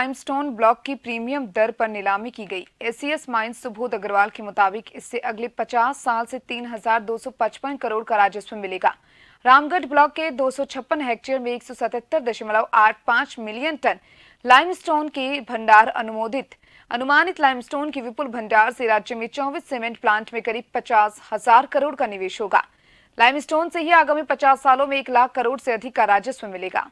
limestone block की premium दर पर नीलामी की गई एसीएस माइंस सुबोध अग्रवाल के मुताबिक इससे अगले 50 साल से 3,255 करोड़ का राजस्व मिलेगा रामगढ़ ब्लॉक के दो हेक्टेयर में एक मिलियन टन लाइमस्टोन के भंडार अनुमोदित अनुमानित लाइमस्टोन की विपुल भंडार से राज्य में चौबीस सीमेंट प्लांट में करीब पचास हजार करोड़ का निवेश होगा लाइमस्टोन से ही आगामी पचास सालों में एक लाख करोड़ से अधिक का राजस्व मिलेगा